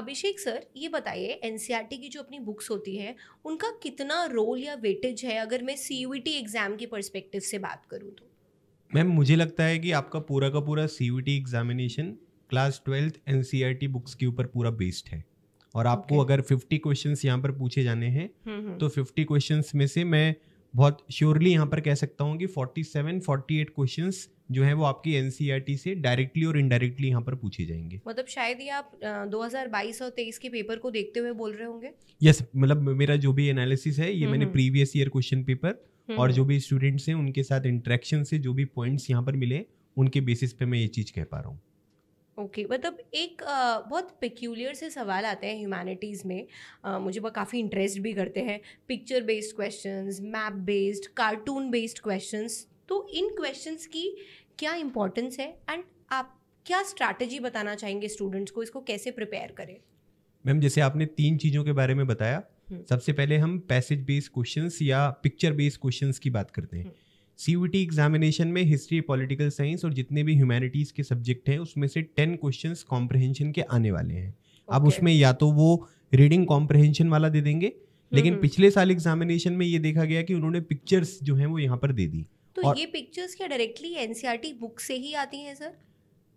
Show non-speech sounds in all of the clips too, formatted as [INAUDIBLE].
अभिषेक sir ये बताइए N e की जो अपनी बुक्स होती हैं उनका कितना रोल या वेटेज है अगर मैं सी एग्ज़ाम e के परस्पेक्टिव से बात करूँ तो मैम मुझे लगता है कि आपका पूरा का पूरा C examination class twelfth N books के ऊपर पूरा बेस्ड है और आपको okay. अगर फिफ्टी क्वेश्चन यहाँ पर पूछे जाने हैं हम्म, हम्म। तो फिफ्टी क्वेश्चन में से मैं बहुत श्योरली यहाँ पर कह सकता हूँ कि forty seven forty eight question जो है वो आपकी एनसीईआरटी e से डायरेक्टली और इनडायरेक्टली यहाँ पर पूछे जाएंगे मतलब शायद ही आप 2022 और 23 के पेपर को देखते हुए बोल रहे होंगे यस yes, मतलब मेरा जो भी एनालिसिस है ये मैंने प्रीवियस ईयर क्वेश्चन पेपर और हम्म। जो भी स्टूडेंट्स हैं उनके साथ इंट्रैक्शन से जो भी पॉइंट्स यहाँ पर मिले उनके बेसिस पे मैं ये चीज़ कह पा रहा हूँ ओके okay, मतलब एक आ, बहुत पिक्यूलियर से सवाल आते हैं ह्यूमैनिटीज़ में आ, मुझे वह काफ़ी इंटरेस्ट भी करते हैं picture based questions map based cartoon based questions तो इन क्वेश्चंस की क्या इम्पोर्टेंस है एंड आप क्या स्ट्रैटेजी बताना चाहेंगे स्टूडेंट्स को इसको कैसे प्रिपेयर करें मैम जैसे आपने तीन चीज़ों के बारे में बताया हम्म। सबसे पहले हम पैसेज बेस्ड क्वेश्चंस या पिक्चर बेस्ड क्वेश्चंस की बात करते हैं सी हम्म। एग्जामिनेशन में हिस्ट्री पॉलिटिकल साइंस और जितने भी ह्यूमैनिटीज़ के सब्जेक्ट हैं उसमें से टेन क्वेश्चन कॉम्प्रहेंशन के आने वाले हैं okay. अब उसमें या तो वो रीडिंग कॉम्प्रहेंशन वाला दे देंगे लेकिन हम्म। पिछले साल एग्जामिनेशन में ये देखा गया कि उन्होंने पिक्चर्स जो हैं वो यहाँ पर दे दी तो ये पिक्चर्स क्या डायरेक्टली एनसीईआरटी बुक से ही आती हैं सर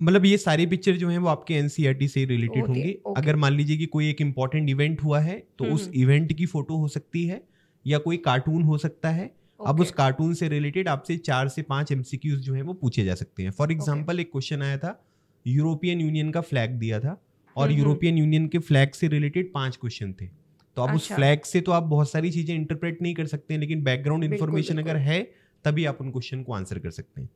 मतलब ये सारी पिक्चर जो है वो आपके एनसीईआरटी e से रिलेटेड होंगे अगर मान लीजिए कि कोई एक इम्पोर्टेंट इवेंट हुआ है तो हम्म, उस इवेंट हम्म। की फोटो हो सकती है या कोई कार्टून हो सकता है okay. अब उस कार्टून से रिलेटेड आपसे चार से पांच एमसीक्यूज जो है वो पूछे जा सकते हैं फॉर एग्जाम्पल एक क्वेश्चन आया था यूरोपियन यूनियन का फ्लैग दिया था और यूरोपियन हम्म, यूनियन के फ्लैग से रिलेटेड पांच क्वेश्चन थे तो अब अच्छा। उस फ्लैग से तो आप बहुत सारी चीजें इंटरप्रेट नहीं कर सकते हैं लेकिन बैकग्राउंड इन्फॉर्मेशन अगर है तभी आप उन क्वेश्चन को आंसर कर सकते हैं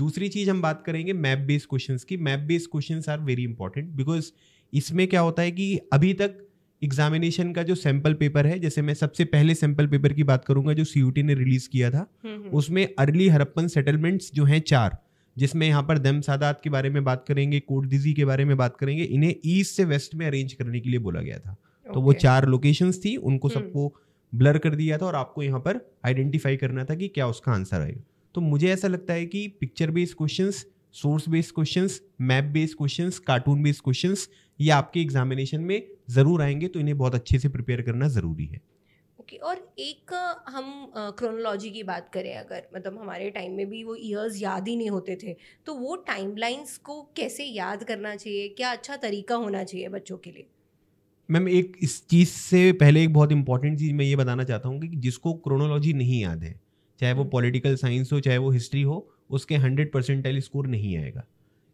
दूसरी चीज़ हम बात करेंगे मैप बेस्ड क्वेश्चन की map based question are very important because इसमें क्या होता है कि अभी तक एग्जामिनेशन का जो सैंपल पेपर है जैसे मैं सबसे पहले सैंपल पेपर की बात करूंगा जो सी ने रिलीज किया था हम्म, हम्म। उसमें अर्ली हरप्पन सेटलमेंट्स जो हैं चार जिसमें यहाँ पर दम सादात के बारे में बात करेंगे कोटदिजी के बारे में बात करेंगे इन्हें ईस्ट से वेस्ट में अरेंज करने के लिए बोला गया था तो वो चार लोकेशंस थी उनको हम्म। सबको ब्लर कर दिया था और आपको यहाँ पर आइडेंटिफाई करना था कि क्या उसका आंसर आएगा तो मुझे ऐसा लगता है कि picture based questions source based questions map based questions cartoon based questions ये आपके एग्जामिनेशन में ज़रूर आएंगे तो इन्हें बहुत अच्छे से प्रिपेयर करना ज़रूरी है ओके okay, और एक हम क्रोनोलॉजी की बात करें अगर मतलब हमारे टाइम में भी वो ईयर्स याद ही नहीं होते थे तो वो टाइमलाइंस को कैसे याद करना चाहिए क्या अच्छा तरीका होना चाहिए बच्चों के लिए मैम एक इस चीज़ से पहले एक बहुत इंपॉर्टेंट चीज़ मैं ये बताना चाहता हूँ कि जिसको क्रोनोलॉजी नहीं याद है चाहे वो पॉलिटिकल हम्म। साइंस हो चाहे वो हिस्ट्री हो उसके हंड्रेड परसेंटाइल स्कोर नहीं आएगा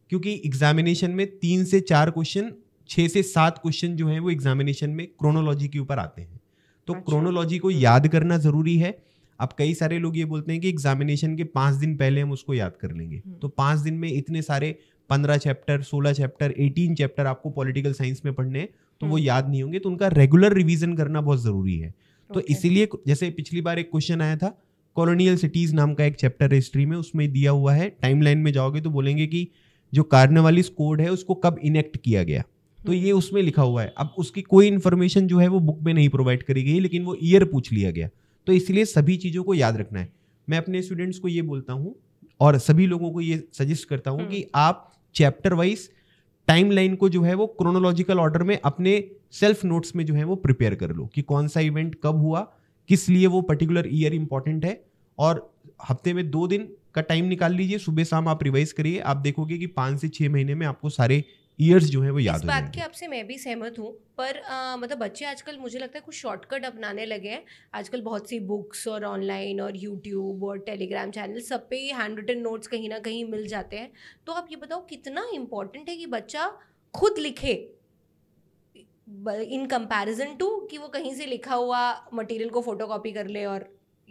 क्योंकि एग्जामिनेशन में तीन से चार क्वेश्चन छः से सात क्वेश्चन जो हैं वो एग्जामिनेशन में क्रोनोलॉजी के ऊपर आते हैं तो क्रोनोलॉजी अच्छा। को हम्म। याद करना ज़रूरी है अब कई सारे लोग ये बोलते हैं कि एग्जामिनेशन के पाँच दिन पहले हम उसको याद कर लेंगे हम्म। तो पाँच दिन में इतने सारे पंद्रह चैप्टर सोलह चैप्टर एटीन चैप्टर आपको पॉलिटिकल साइंस में पढ़ने हैं तो वो हम्म। याद नहीं होंगे तो उनका रेगुलर रिविजन करना बहुत ज़रूरी है तो इसीलिए जैसे पिछली बार एक क्वेश्चन आया था कॉलोनियल सिटीज़ नाम का एक चैप्टर हिस्ट्री में उसमें दिया हुआ है टाइमलाइन में जाओगे तो बोलेंगे कि जो कार्नवालिस कोड है उसको कब इनेक्ट किया गया तो हम्म। ये उसमें लिखा हुआ है अब उसकी कोई इन्फॉर्मेशन जो है वो बुक में नहीं प्रोवाइड करी गई लेकिन वो ईयर पूछ लिया गया तो इसलिए सभी चीज़ों को याद रखना है मैं अपने स्टूडेंट्स को ये बोलता हूँ और सभी लोगों को ये सजेस्ट करता हूँ हम्म। कि आप चैप्टर वाइज टाइमलाइन को जो है वो क्रोनोलॉजिकल ऑर्डर में अपने सेल्फ नोट्स में जो है वो प्रिपेयर कर लो कि कौन सा इवेंट कब हुआ किस लिए वो पर्टिकुलर ईयर इंपॉर्टेंट है और हफ्ते में दो दिन का टाइम निकाल लीजिए सुबह शाम आप रिवाइज करिए आप देखोगे कि पाँच से छः महीने में आपको सारे ईयर्स जो है वो याद इस बात की आपसे मैं भी सहमत हूँ पर आ, मतलब बच्चे आजकल मुझे लगता है कुछ शॉर्टकट अपनाने लगे हैं आजकल बहुत सी बुक्स और ऑनलाइन और यूट्यूब और टेलीग्राम चैनल सब पे ही हैंड रिटन नोट्स कहीं ना कहीं मिल जाते हैं तो आप ये बताओ कितना इम्पोर्टेंट है कि बच्चा खुद लिखे इन कंपैरिजन टू कि वो कहीं से लिखा हुआ मटेरियल को फोटो कर ले और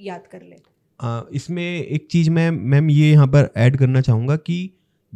याद कर ले आ, इसमें एक चीज़ मैं मैम ये यहाँ पर ऐड करना चाहूँगा कि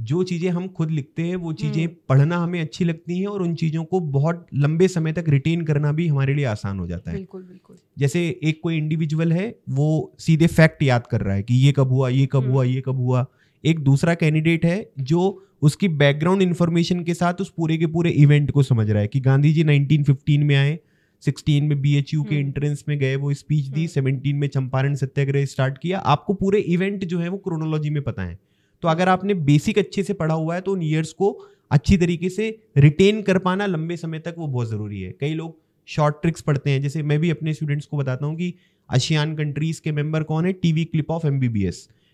जो चीज़ें हम खुद लिखते हैं वो चीज़ें हम्म। पढ़ना हमें अच्छी लगती हैं और उन चीज़ों को बहुत लंबे समय तक रिटेन करना भी हमारे लिए आसान हो जाता है बिल्कुल बिल्कुल जैसे एक कोई इंडिविजुअल है वो सीधे फैक्ट याद कर रहा है कि ये कब हुआ ये कब हुआ हम्म। ये कब हुआ एक दूसरा कैंडिडेट है जो उसकी बैकग्राउंड इन्फॉर्मेशन के साथ उस पूरे के पूरे इवेंट को समझ रहा है कि गांधी जी नाइनटीन में आए सिक्सटीन में यू के एंट्रेंस हम्म। में गए वो स्पीच दी सेवनटीन में चंपारण सत्याग्रह स्टार्ट किया आपको पूरे इवेंट जो है वो क्रोनोलॉजी में पता है तो अगर आपने बेसिक अच्छे से पढ़ा हुआ है तो उन ईयर्स को अच्छी तरीके से रिटेन कर पाना लंबे समय तक वो बहुत ज़रूरी है कई लोग शॉर्ट ट्रिक्स पढ़ते हैं जैसे मैं भी अपने स्टूडेंट्स को बताता हूँ कि आशियान कंट्रीज़ के मेंबर कौन है टीवी क्लिप ऑफ एम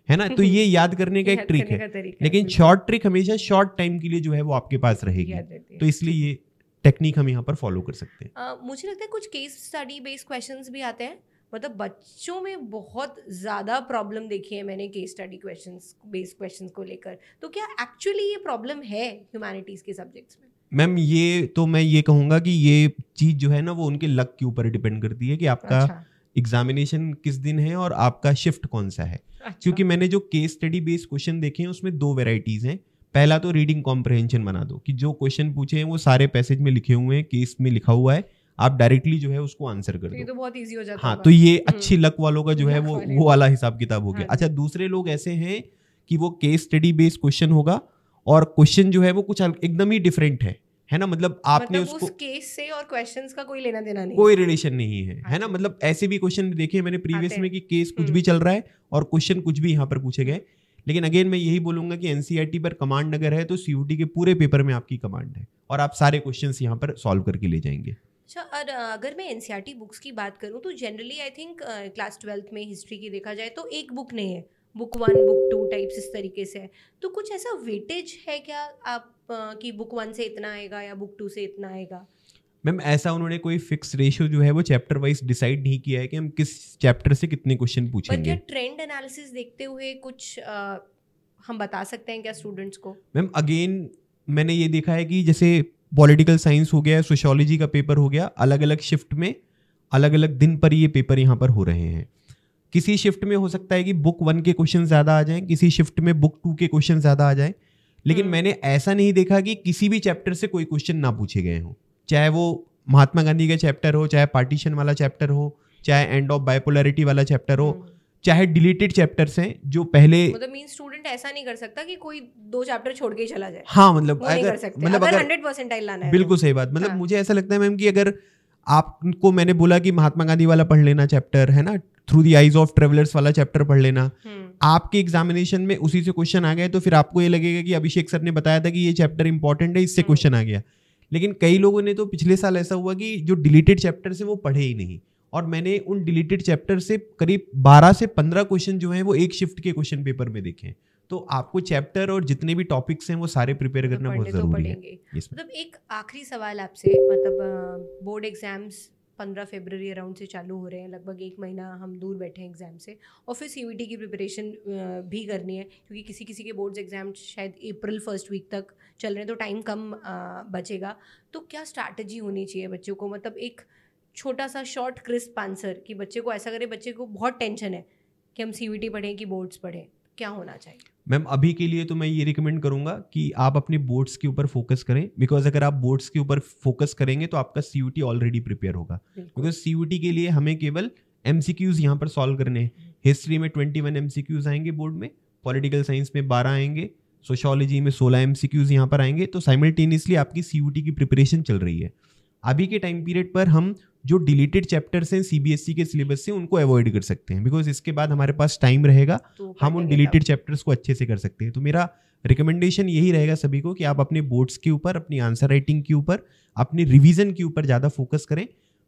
है ना तो ये [LAUGHS] याद करने का एक ट्रिक है लेकिन शॉर्ट ट्रिक हमेशा शॉर्ट टाइम के लिए जो है वो आपके पास रहेगी तो इसलिए ये टेक्निक हम यहाँ पर फॉलो कर सकते हैं uh, मुझे लगता है कुछ केस स्टडी बेस्ड क्वेश्चंस भी आते हैं मतलब बच्चों में बहुत ज़्यादा प्रॉब्लम देखी है मैंने case study question based question को लेकर तो क्या एक्चुअली ये प्रॉब्लम है ह्यूमैनिटीज़ के सब्जेक्ट्स में मैम ये तो मैं ये कहूँगा कि ये चीज़ जो है ना वो उनके लक के ऊपर डिपेंड करती है कि आपका अच्छा। एग्जामिनेशन किस दिन है और आपका शिफ्ट कौन सा है अच्छा। क्योंकि मैंने जो केस स्टडी बेस्ड क्वेश्चन देखे हैं उसमें दो वेराइटीज़ हैं पहला तो रीडिंग कॉम्प्रहेंशन बना दो कि जो क्वेश्चन पूछे हैं वो सारे पैसेज में लिखे हुए हैं केस में लिखा हुआ है आप डायरेक्टली जो है उसको आंसर कर तो दो तो बहुत इजी हो जाता हाँ तो ये हम्म। अच्छी लक वालों का जो है वो वो वाला हिसाब किताब हो गया हाँ अच्छा दूसरे लोग ऐसे हैं कि वो केस स्टडी बेस्ड क्वेश्चन होगा और क्वेश्चन जो है वो कुछ एकदम ही डिफरेंट है है ना मतलब आपने मतलब उसको उस केस से और क्वेश्चंस का कोई लेना देना नहीं कोई रिलेशन नहीं है हाँ है ना मतलब ऐसे भी क्वेश्चन देखे मैंने प्रीवियस में कि केस कुछ हम्म। भी चल रहा है और क्वेश्चन कुछ भी यहाँ पर पूछे गए लेकिन अगेन मैं यही बोलूंगा कि एनसीईआरटी e पर कमांड अगर है तो सीयूटी के पूरे पेपर में आपकी कमांड है और आप सारे क्वेश्चन यहाँ पर सॉल्व करके ले जाएंगे अच्छा और अगर मैं एन बुक्स e की बात करूँ तो generally I think class twelfth में हिस्ट्री की देखा जाए तो एक बुक नहीं है book one book two types इस तरीके से है तो कुछ ऐसा वेटेज है क्या आप कि बुक वन से इतना आएगा या बुक टू से इतना आएगा मैम ऐसा उन्होंने कोई फिक्स रेशियो जो है वो चैप्टर वाइज डिसाइड नहीं किया है कि हम किस चैप्टर से कितने क्वेश्चन पूछेंगे पर ट्रेंड एनालिसिस देखते हुए कुछ आ, हम बता सकते हैं क्या स्टूडेंट्स को मैम अगेन मैंने ये देखा है कि जैसे पॉलिटिकल साइंस हो गया सोशोलॉजी का पेपर हो गया अलग अलग शिफ्ट में अलग अलग दिन पर ये पेपर यहाँ पर हो रहे हैं किसी शिफ्ट में हो सकता है कि बुक वन के क्वेश्चन ज़्यादा आ जाएं किसी शिफ्ट में बुक टू के क्वेश्चन ज़्यादा आ जाएं लेकिन हम्म। मैंने ऐसा नहीं देखा कि किसी भी चैप्टर से कोई क्वेश्चन ना पूछे गए हों चाहे वो महात्मा गांधी का चैप्टर हो चाहे पार्टीशन वाला चैप्टर हो चाहे एंड ऑफ बायपोलरिटी वाला चैप्टर हो हम्म। चाहे डिलीटेड चैप्टर्स हैं जो पहले मतलब मीन स्टूडेंट ऐसा नहीं कर सकता कि कोई दो चैप्टर छोड़ के ही चला जाए हाँ मतलब अगर मतलब अगर हंड्रेड परसेंटाइल लाना है तो। बिल्कुल सही बात मतलब हाँ। मुझे ऐसा लगता है मैम कि अगर आपको मैंने बोला कि महात्मा गांधी वाला पढ़ लेना चैप्टर है ना through the eyes of travellers वाला चैप्टर पढ़ लेना हम्म। आपके एग्जामिनेशन में उसी से क्वेश्चन आ गए तो फिर आपको ये लगेगा कि अभिषेक सर ने बताया था कि ये चैप्टर इंपॉर्टेंट है इससे क्वेश्चन हम्म। आ गया लेकिन कई लोगों ने तो पिछले साल ऐसा हुआ कि जो डिलीटेड चैप्टर है वो पढ़े ही नहीं और मैंने उन डिलीटेड चैप्टर से करीब 12 से 15 क्वेश्चन जो है वो एक शिफ्ट के क्वेश्चन पेपर में देखे तो आपको चैप्टर और जितने भी टॉपिक्स हैं वो सारे प्रिपेयर करना बहुत तो ज़रूरी है मतलब एक आखिरी सवाल आपसे मतलब बोर्ड एग्जाम्स पंद्रह फेबररी अराउंड से चालू हो रहे हैं लगभग एक महीना हम दूर बैठे हैं एग्ज़ाम से और फिर सी की प्रिपरेशन भी करनी है क्योंकि किसी किसी के बोर्ड्स एग्ज़ाम शायद अप्रैल फर्स्ट वीक तक चल रहे हैं तो टाइम कम बचेगा तो क्या स्ट्रैटेजी होनी चाहिए बच्चों को मतलब एक छोटा सा शॉर्ट क्रिस्प आंसर कि बच्चे को ऐसा करें बच्चे को बहुत टेंशन है कि हम सी पढ़ें कि बोर्ड्स पढ़ें क्या होना चाहिए मैम अभी के लिए तो मैं ये रिकमेंड करूंगा कि आप अपने बोर्ड्स के ऊपर फोकस करें बिकॉज अगर आप बोर्ड्स के ऊपर फोकस करेंगे तो आपका सी ऑलरेडी प्रिपेयर होगा बिकॉज सी के लिए हमें केवल एम सी क्यूज़ यहाँ पर सॉल्व करने हैं हिस्ट्री में twenty one M C Qs आएंगे बोर्ड में पॉलिटिकल साइंस में बारह आएंगे सोशोलॉजी में सोलह एम सी क्यूज़ यहाँ पर आएंगे तो साइमल्टेनियसली आपकी सी यू टी की प्रिपरेशन चल रही है अभी के टाइम पीरियड पर हम जो डिलीटेड चैप्टर्स हैं सीबीएसई e के सिलेबस से उनको अवॉइड कर सकते हैं बिकॉज इसके बाद हमारे पास टाइम रहेगा तो हम उन डिलीटेड चैप्टर्स को अच्छे से कर सकते हैं तो मेरा रिकमेंडेशन यही रहेगा सभी को कि आप अपने बोर्ड्स के ऊपर अपनी आंसर राइटिंग के ऊपर अपने रिविजन के ऊपर ज़्यादा फोकस करें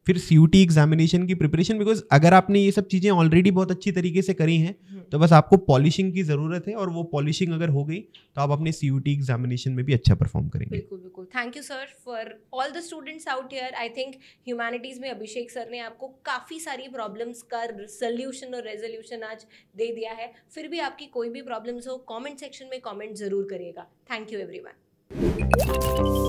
फिर सी एग्जामिनेशन की प्रिपरेशन बिकॉज अगर आपने ये सब चीज़ें ऑलरेडी बहुत अच्छी तरीके से करी हैं हम्म। तो बस आपको पॉलिशिंग की ज़रूरत है और वो पॉलिशिंग अगर हो गई तो आप अपने सी एग्जामिनेशन में भी अच्छा परफॉर्म करेंगे बिल्कुल बिल्कुल thank you sir for all the students out here I think humanities में अभिषेक सर ने आपको काफ़ी सारी प्रॉब्लम्स का सल्यूशन और रेजोल्यूशन आज दे दिया है फिर भी आपकी कोई भी प्रॉब्लम्स हो कॉमेंट सेक्शन में कॉमेंट ज़रूर करिएगा थैंक यू एवरी